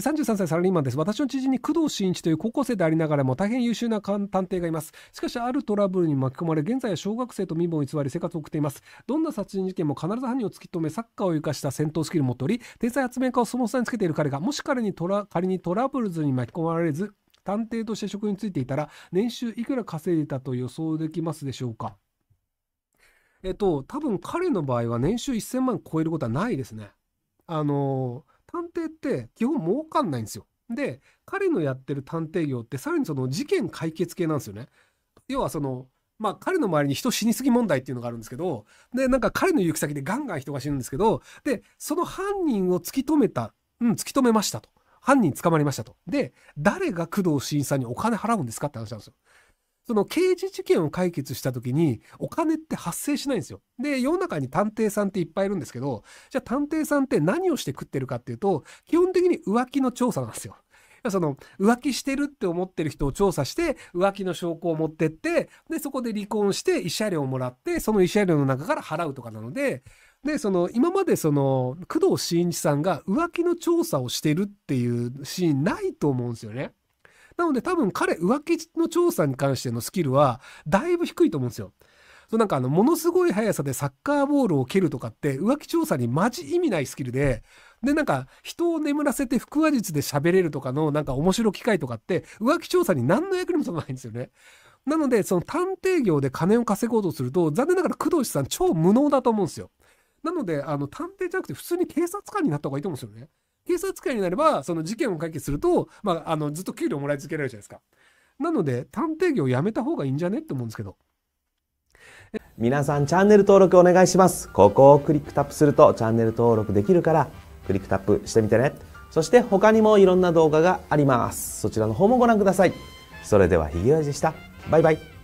33歳サラリーマンです。私の知人に工藤新一という高校生でありながらも大変優秀な探偵がいます。しかし、あるトラブルに巻き込まれ、現在は小学生と身分を偽り生活を送っています。どんな殺人事件も必ず犯人を突き止め、サッカーを生かした戦闘スキルを取り、天才発明家をその際につけている彼が、もし彼にトラ、仮にトラブルズに巻き込まれず、探偵として職についていたら、年収いくら稼いでたと予想できますでしょうかえっと、多分彼の場合は年収1000万超えることはないですね。あのーって基本儲かんないんですよ。で、彼のやってる探偵業ってさらにその事件解決系なんですよね。要はその、まあ彼の周りに人死にすぎ問題っていうのがあるんですけど、で、なんか彼の行く先でガンガン人が死ぬんですけど、で、その犯人を突き止めた、うん、突き止めましたと。犯人捕まりましたと。で、誰が工藤新一さんにお金払うんですかって話なんですよ。その刑事事件を解決した時にお金って発生しないんですよ。で、世の中に探偵さんっていっぱいいるんですけど、じゃあ探偵さんって何をして食ってるかっていうと、基本的に浮気の調査なんですよ。その浮気してるって思ってる人を調査して浮気の証拠を持ってってでそこで離婚して慰謝料をもらってその慰謝料の中から払うとかなのででその今までその工藤新一さんが浮気の調査をしてるっていうシーンないと思うんですよね。なので多分彼浮気の調査に関してのスキルはだいぶ低いと思うんですよ。そうなんかあのものすごい速さでサッカーボールを蹴るとかって浮気調査にマジ意味ないスキルででなんか人を眠らせて腹話術で喋れるとかのなんか面白機会とかって浮気調査に何の役にも立たないんですよね。なのでその探偵業で金を稼ごうとすると残念ながら工藤さん超無能だと思うんですよ。なのであの探偵じゃなくて普通に警察官になった方がいいと思うんですよね。警察官になれば、その事件を解決すると、まあ、あの、ずっと給料もらい続けられるじゃないですか。なので、探偵業をやめた方がいいんじゃねって思うんですけど。皆さん、チャンネル登録お願いします。ここをクリックタップするとチャンネル登録できるから、クリックタップしてみてね。そして他にもいろんな動画があります。そちらの方もご覧ください。それでは、ひげ味でした。バイバイ。